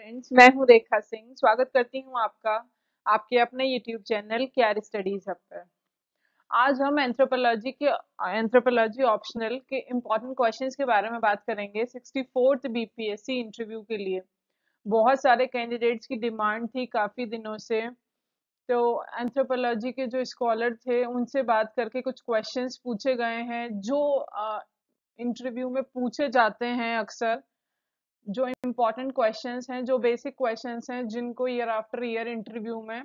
friends मैं हूं रेखा सिंह स्वागत करती हूं आपका आपके अपने YouTube channel care studies hub पर आज हम एंथ्रोपोलॉजी के एंथ्रोपोलॉजी ऑप्शनल के इम्पॉर्टेंट क्वेश्चंस के बारे में बात करेंगे सिक्सटी फोर्थ बीपीएससी इंटरव्यू के लिए बहुत सारे कैंडिडेट्स की डिमांड थी काफ़ी दिनों से तो एंथ्रोपोलॉजी के जो स्कॉलर थे उनसे बात करके कुछ क्वेश्चन पूछे गए हैं जो इंटरव्यू में पूछे जाते हैं अक्सर जो इम्पोर्टेंट क्वेश्चंस हैं जो बेसिक क्वेश्चंस हैं जिनको ईयर आफ्टर ईयर इंटरव्यू में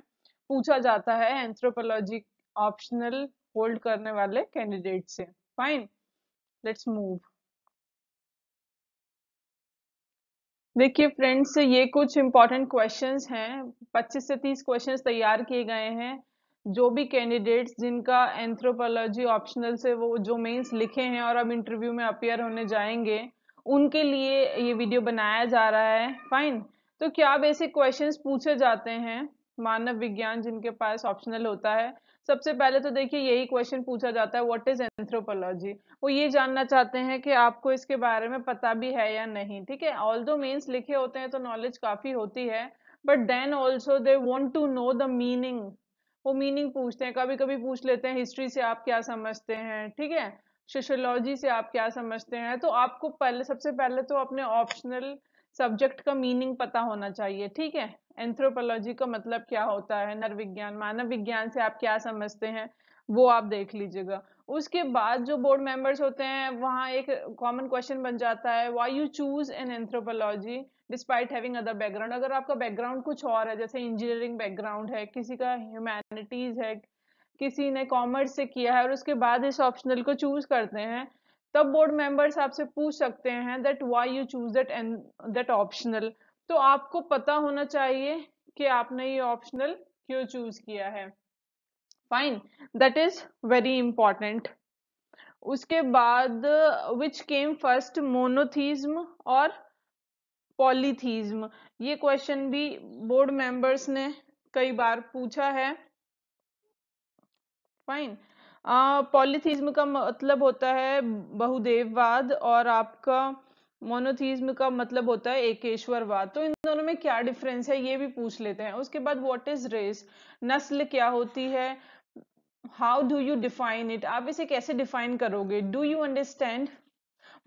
पूछा जाता है एंथ्रोपोलॉजी ऑप्शनल होल्ड करने वाले कैंडिडेट से फाइन लेट्स मूव देखिए फ्रेंड्स ये कुछ इम्पोर्टेंट क्वेश्चंस हैं 25 से 30 क्वेश्चंस तैयार किए गए हैं जो भी कैंडिडेट्स जिनका एंथ्रोपोलॉजी ऑप्शनल से वो जो मेंस लिखे हैं और अब इंटरव्यू में अपियर होने जाएंगे उनके लिए ये वीडियो बनाया जा रहा है फाइन तो क्या बेसिक क्वेश्चंस पूछे जाते हैं मानव विज्ञान जिनके पास ऑप्शनल होता है सबसे पहले तो देखिए यही क्वेश्चन पूछा जाता है व्हाट इज एंथ्रोपोलॉजी वो ये जानना चाहते हैं कि आपको इसके बारे में पता भी है या नहीं ठीक है ऑल दो मीन्स लिखे होते हैं तो नॉलेज काफ़ी होती है but then also they want to know the meaning वो मीनिंग पूछते हैं कभी कभी पूछ लेते हैं हिस्ट्री से आप क्या समझते हैं ठीक है सोशोलॉजी से आप क्या समझते हैं तो आपको पहले सबसे पहले तो अपने ऑप्शनल सब्जेक्ट का मीनिंग पता होना चाहिए ठीक है एंथ्रोपोलॉजी का मतलब क्या होता है नरविज्ञान मानव विज्ञान से आप क्या समझते हैं वो आप देख लीजिएगा उसके बाद जो बोर्ड मेंबर्स होते हैं वहाँ एक कॉमन क्वेश्चन बन जाता है why you choose an anthropology despite having other background अगर आपका बैकग्राउंड कुछ और है जैसे इंजीनियरिंग बैकग्राउंड है किसी का ह्यूमैनिटीज़ है किसी ने कॉमर्स से किया है और उसके बाद इस ऑप्शनल को चूज करते हैं तब बोर्ड मेंबर्स आपसे पूछ सकते हैं that why you choose that and that optional तो आपको पता होना चाहिए कि आपने ये ऑप्शनल क्यों चूज किया है fine that is very important उसके बाद विच केम फर्स्ट मोनोथीज्म और पॉलीथीज्म ये क्वेश्चन भी बोर्ड मेंबर्स ने कई बार पूछा है फाइन पॉलीथीज्म का मतलब होता है बहुदेववाद और आपका मोनोथीज्म का मतलब होता है एकेश्वरवाद तो इन दोनों में क्या डिफरेंस है ये भी पूछ लेते हैं उसके बाद व्हाट इज रेस नस्ल क्या होती है how do you define it आप इसे कैसे डिफाइन करोगे do you understand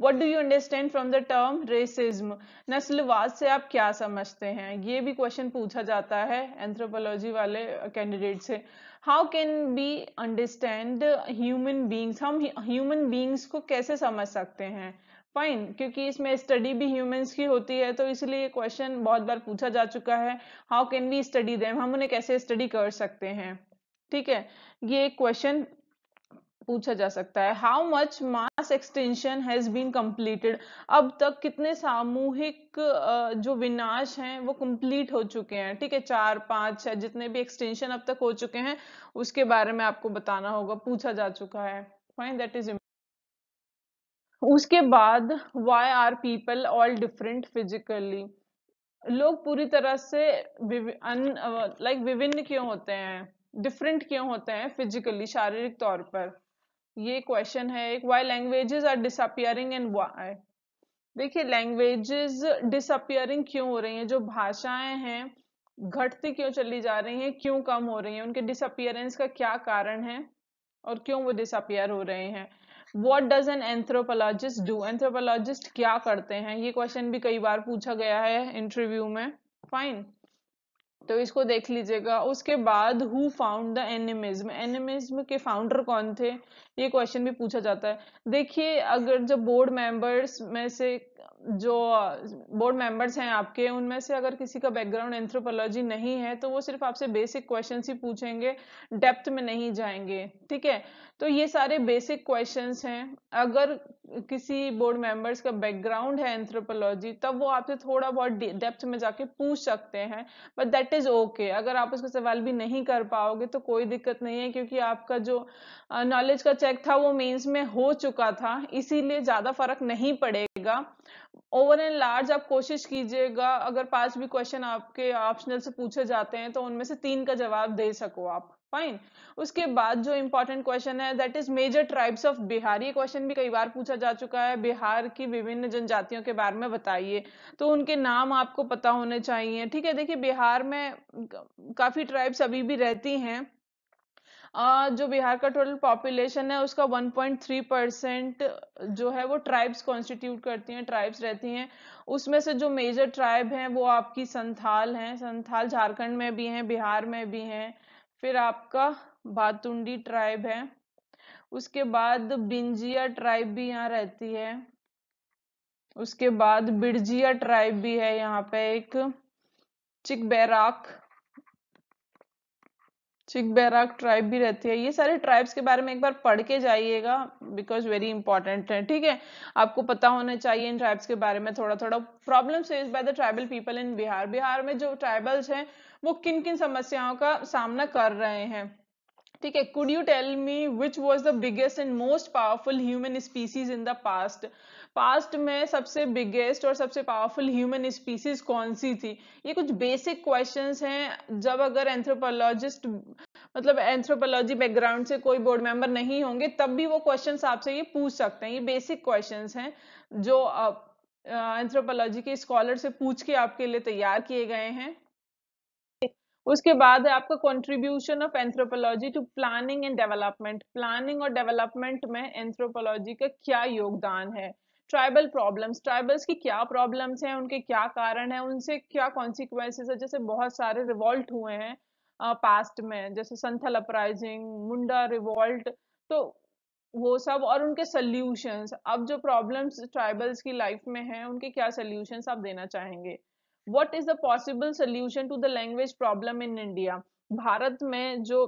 what do you understand from the term racism नस्लवाद से आप क्या समझते हैं ये भी क्वेश्चन पूछा जाता है एंथ्रोपोलॉजी वाले कैंडिडेट से how can be understand human beings हम ह्यूमन बींग्स को कैसे समझ सकते हैं फाइन क्योंकि इसमें स्टडी भी ह्यूमंस की होती है तो इसलिए क्वेश्चन बहुत बार पूछा जा चुका है how can we study them हम उन्हें कैसे स्टडी कर सकते हैं ठीक है ये क्वेश्चन पूछा जा सकता है how much mass extension has been completed अब तक कितने सामूहिक जो विनाश हैं वो कंप्लीट हो चुके हैं ठीक है चार पांच छह जितने भी एक्सटेंशन अब तक हो चुके हैं उसके बारे में आपको बताना होगा पूछा जा चुका है फाइन दैट इज उसके बाद why are people all different physically लोग पूरी तरह से लाइक विभिन्न क्यों होते हैं डिफरेंट क्यों होते हैं फिजिकली शारीरिक तौर पर ये क्वेश्चन है एक why languages are disappearing and why देखिए लैंग्वेजेस डिसअपियरिंग क्यों हो रही हैं जो भाषाएं हैं घटती क्यों चली जा रही हैं क्यों कम हो रही हैं उनके डिसअपियरेंस का क्या कारण है और क्यों वो डिसअपियर हो रहे हैं what does an anthropologist do anthropologist क्या करते हैं ये क्वेश्चन भी कई बार पूछा गया है इंटरव्यू में फाइन तो इसको देख लीजिएगा उसके बाद who found the animism animism के फाउंडर कौन थे ये क्वेश्चन भी पूछा जाता है देखिए अगर जब बोर्ड मेंबर्स में से जो बोर्ड मेंबर्स हैं आपके उनमें से अगर किसी का बैकग्राउंड एंथ्रोपोलॉजी नहीं है तो वो सिर्फ आपसे बेसिक क्वेश्चन ही पूछेंगे डेप्थ में नहीं जाएंगे ठीक है तो ये सारे बेसिक क्वेश्चन हैं अगर किसी बोर्ड मेंबर्स का बैकग्राउंड है एंथ्रोपोलॉजी तब वो आपसे थोड़ा बहुत डेप्थ में जाके पूछ सकते हैं बट दैट इज ओके अगर आप उसका सवाल भी नहीं कर पाओगे तो कोई दिक्कत नहीं है क्योंकि आपका जो नॉलेज का चेक था वो मेंस में हो चुका था इसीलिए ज़्यादा फर्क नहीं पड़ेगा ओवर एंड लार्ज आप कोशिश कीजिएगा अगर पांच भी क्वेश्चन आपके ऑप्शनल से पूछे जाते हैं तो उनमें से तीन का जवाब दे सको आप फाइन उसके बाद जो इम्पोर्टेंट क्वेश्चन है that is major tribes of Bihar ये क्वेश्चन भी कई बार पूछा जा चुका है बिहार की विभिन्न जनजातियों के बारे में बताइए तो उनके नाम आपको पता होने चाहिए ठीक है देखिए बिहार में काफी ट्राइब्स अभी भी रहती हैं जो बिहार का टोटल पॉपुलेशन है उसका 1.3 परसेंट जो है वो ट्राइब्स कॉन्स्टिट्यूट करती हैं ट्राइब्स रहती हैं उसमें से जो मेजर ट्राइब हैं वो आपकी संथाल हैं संथाल झारखंड में भी हैं बिहार में भी हैं फिर आपका बातुंडी ट्राइब है उसके बाद बिंजिया ट्राइब भी यहाँ रहती है उसके बाद बिरजिया ट्राइब भी है यहाँ पे एक चिकबैराक चिकबेराक ट्राइब भी रहती है ये सारे ट्राइब्स के बारे में एक बार पढ़ के जाइएगा बिकॉज वेरी इंपॉर्टेंट है ठीक है आपको पता होना चाहिए इन ट्राइब्स के बारे में थोड़ा थोड़ा problem face by the tribal people in Bihar Bihar में जो ट्राइबल्स हैं वो किन किन समस्याओं का सामना कर रहे हैं ठीक है could you tell me which was the biggest and most powerful human species in the past past में सबसे बिगेस्ट और सबसे पावरफुल ह्यूमन स्पीसीज कौन सी थी ये कुछ बेसिक क्वेश्चंस हैं जब अगर एंथ्रोपोलॉजिस्ट मतलब एंथ्रोपोलॉजी बैकग्राउंड से कोई बोर्ड मेंबर नहीं होंगे तब भी वो क्वेश्चंस आपसे ये पूछ सकते हैं ये बेसिक क्वेश्चंस हैं जो एंथ्रोपोलॉजी के स्कॉलर से पूछ के आपके लिए तैयार किए गए हैं उसके बाद है आपका contribution of anthropology to planning and development planning और डेवलपमेंट में एंथ्रोपोलॉजी का क्या योगदान है ट्राइबल प्रॉब्लम्स ट्राइबल्स की क्या प्रॉब्लम्स हैं उनके क्या कारण हैं उनसे क्या कॉन्सिक्वेंसेस है जैसे बहुत सारे रिवॉल्ट हुए हैं पास्ट में जैसे संथल अपराइजिंग मुंडा रिवॉल्ट तो वो सब और उनके सल्यूशंस अब जो प्रॉब्लम्स ट्राइबल्स की लाइफ में हैं उनके क्या सल्यूशंस आप देना चाहेंगे what is the possible solution to the language problem in India Bharat में जो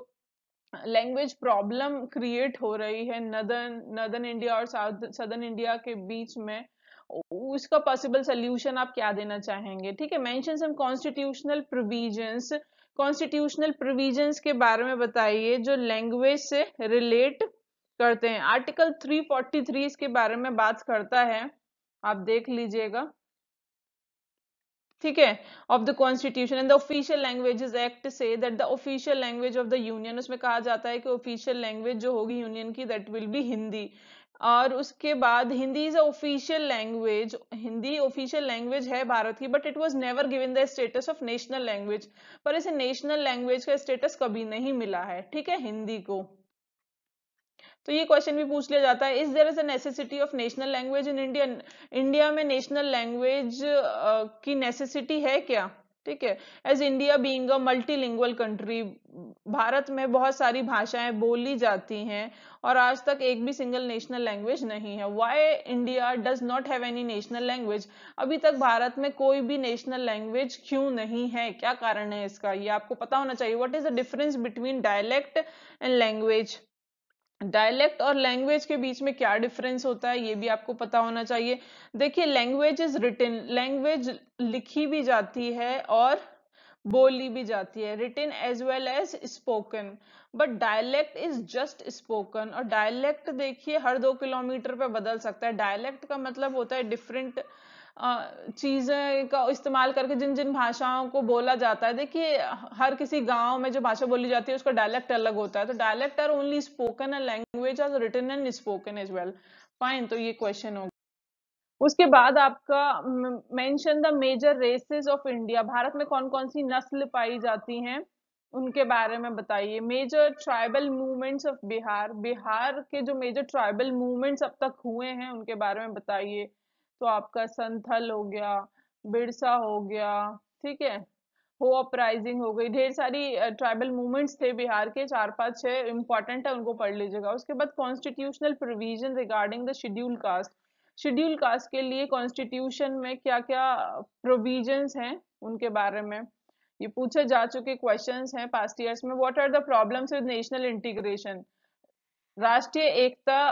लैंग्वेज प्रॉब्लम क्रिएट हो रही है नदन नदन इंडिया और सदर्न इंडिया के बीच में उसका पॉसिबल सोल्यूशन आप क्या देना चाहेंगे ठीक है mention some constitutional provisions constitutional provisions के बारे में बताइए जो लैंग्वेज से रिलेट करते हैं आर्टिकल 343 इसके बारे में बात करता है आप देख लीजिएगा ठीक है of the constitution and the official languages act से that the official language of the union उसमें कहा जाता है कि ऑफिशियल लैंग्वेज जो होगी यूनियन की दैट विल बी हिंदी और उसके बाद Hindi is official language Hindi official language है भारत की but it was never given the status of national language पर इसे नेशनल लैंग्वेज का स्टेटस कभी नहीं मिला है ठीक है हिंदी को तो ये क्वेश्चन भी पूछ लिया जाता है is there is a necessity of national language in India India में नेशनल लैंग्वेज की नेसेसिटी है क्या ठीक है as India being a multi country Bharat में बहुत सारी भाषाएं बोली जाती हैं और आज तक एक भी सिंगल नेशनल लैंग्वेज नहीं है why India does not have any national language अभी तक भारत में कोई भी नेशनल लैंग्वेज क्यों नहीं है क्या कारण है इसका ये आपको पता होना चाहिए what is the difference between dialect and language dialect और लैंग्वेज के बीच में क्या डिफरेंस होता है ये भी आपको पता होना चाहिए देखिए लैंग्वेज इज रिटिन लैंग्वेज लिखी भी जाती है और बोली भी जाती है written as well as spoken but dialect is just spoken और डायलेक्ट देखिए हर दो किलोमीटर पे बदल सकता है डायलेक्ट का मतलब होता है डिफरेंट चीज़ें का इस्तेमाल करके जिन जिन भाषाओं को बोला जाता है देखिए हर किसी गांव में जो भाषा बोली जाती है उसका डायलेक्ट अलग होता है तो dialect are only spoken language are written and spoken as well fine तो ये क्वेश्चन हो उसके बाद आपका mention the major races of India Bharat में कौन कौन सी नस्ल पाई जाती हैं उनके बारे में बताइए major tribal movements of Bihar Bihar के जो मेजर ट्राइबल मूवमेंट्स अब तक हुए हैं उनके बारे में बताइए तो आपका संथल हो गया बिरसा हो गया ठीक है हो अपराइजिंग हो गई ढेर सारी ट्राइबल मूवमेंट्स थे बिहार के चार पाँच छह इंपॉर्टेंट है उनको पढ़ लीजिएगा उसके बाद constitutional provision regarding the schedule caste schedule caste के लिए कॉन्स्टिट्यूशन में क्या क्या प्रोविजन हैं उनके बारे में ये पूछे जा चुके क्वेश्चंस हैं पास्ट ईयर्स में what are the problems with national integration राष्ट्रीय एकता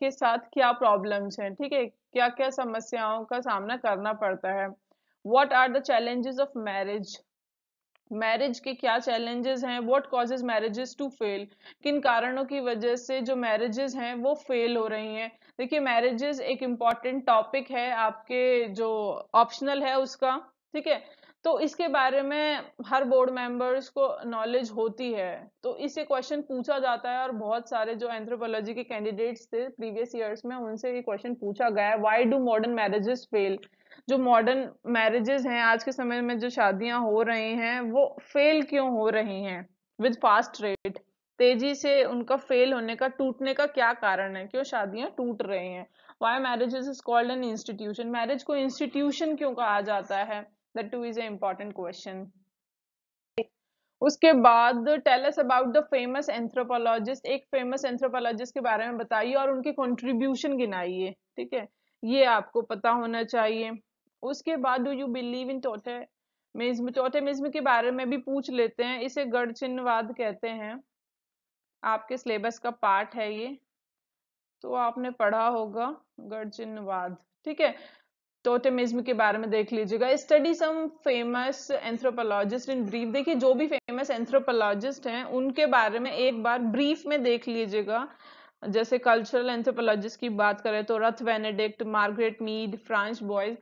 के साथ क्या प्रॉब्लम्स हैं ठीक है क्या क्या समस्याओं का सामना करना पड़ता है what are the challenges of marriage marriage के क्या चैलेंजेस हैं what causes marriages to fail किन कारणों की वजह से जो मैरिजेस हैं वो फेल हो रही हैं देखिए मैरिजेस एक इम्पॉर्टेंट टॉपिक है आपके जो ऑप्शनल है उसका ठीक है तो इसके बारे में हर बोर्ड मेंबर्स को नॉलेज होती है तो इसे क्वेश्चन पूछा जाता है और बहुत सारे जो एंथ्रोपोलॉजी के कैंडिडेट्स थे प्रीवियस ईयर्स में उनसे ये क्वेश्चन पूछा गया है why do modern marriages fail जो मॉडर्न मैरिजेस हैं आज के समय में जो शादियां हो रही हैं वो फेल क्यों हो रही हैं विद फास्ट रेट तेजी से उनका फेल होने का टूटने का क्या कारण है क्यों शादियां टूट रही हैं why marriage is called an institution marriage को इंस्टीट्यूशन क्यों कहा जाता है the two is a important question उसके बाद tell us about the famous anthropologist एक फेमस एंथ्रोपोलॉजिस्ट के बारे में बताइए और उनके कॉन्ट्रीब्यूशन गिनाइए ठीक है ये आपको पता होना चाहिए उसके बाद do you believe in totemism totemism के बारे में भी पूछ लेते हैं इसे गढ़ चिन्हवाद कहते हैं आपके सिलेबस का पार्ट है ये तो आपने पढ़ा होगा गढ़ चिन्हवाद ठीक है टोटेमिज्म के बारे में देख लीजिएगा study some famous anthropologist in brief देखिए जो भी फेमस एंथ्रोपोलॉजिस्ट हैं उनके बारे में एक बार ब्रीफ में देख लीजिएगा जैसे कल्चरल एंथ्रोपोलॉजिस्ट की बात करें तो Ruth Benedict Margaret Mead Franz Boas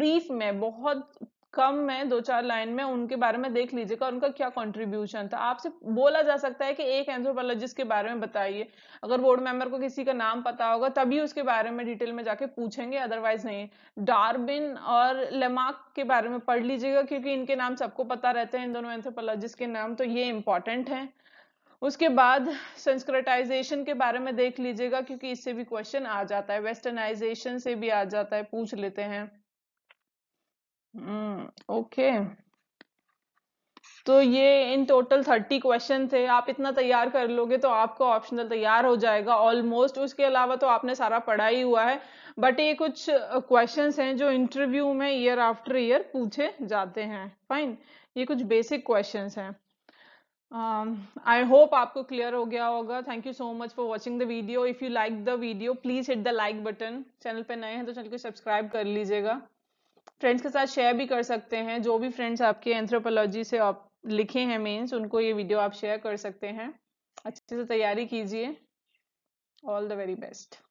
brief में बहुत कम में दो चार लाइन में उनके बारे में देख लीजिएगा उनका क्या कंट्रीब्यूशन था आपसे बोला जा सकता है कि एक एंथ्रोपोलॉजिस्ट के बारे में बताइए अगर बोर्ड मेंबर को किसी का नाम पता होगा तभी उसके बारे में डिटेल में जाके पूछेंगे अदरवाइज नहीं डार्बिन और लेमार्क के बारे में पढ़ लीजिएगा क्योंकि इनके नाम सबको पता रहते हैं इन दोनों एंथ्रोपोलॉजिस्ट के नाम तो ये इंपॉर्टेंट है उसके बाद संस्कृताइजेशन के बारे में देख लीजिएगा क्योंकि इससे भी क्वेश्चन आ जाता है वेस्टर्नाइजेशन से भी आ जाता है पूछ लेते हैं ओके हम्म, तो ये इन टोटल थर्टी क्वेश्चन थे आप इतना तैयार कर लोगे तो आपका ऑप्शनल तैयार हो जाएगा ऑलमोस्ट उसके अलावा तो आपने सारा पढ़ा ही हुआ है बट ये कुछ क्वेश्चंस हैं जो इंटरव्यू में ईयर आफ्टर ईयर पूछे जाते हैं फाइन ये कुछ बेसिक क्वेश्चंस हैं आई um, होप आपको क्लियर हो गया होगा thank you so much for watching the video if you like the video please hit the like button channel पर नए हैं तो चैनल को सब्सक्राइब कर लीजिएगा फ्रेंड्स के साथ शेयर भी कर सकते हैं जो भी फ्रेंड्स आपके एंथ्रोपोलॉजी से आप लिखे हैं मेंस उनको ये वीडियो आप शेयर कर सकते हैं अच्छे से तैयारी कीजिए ऑल द वेरी बेस्ट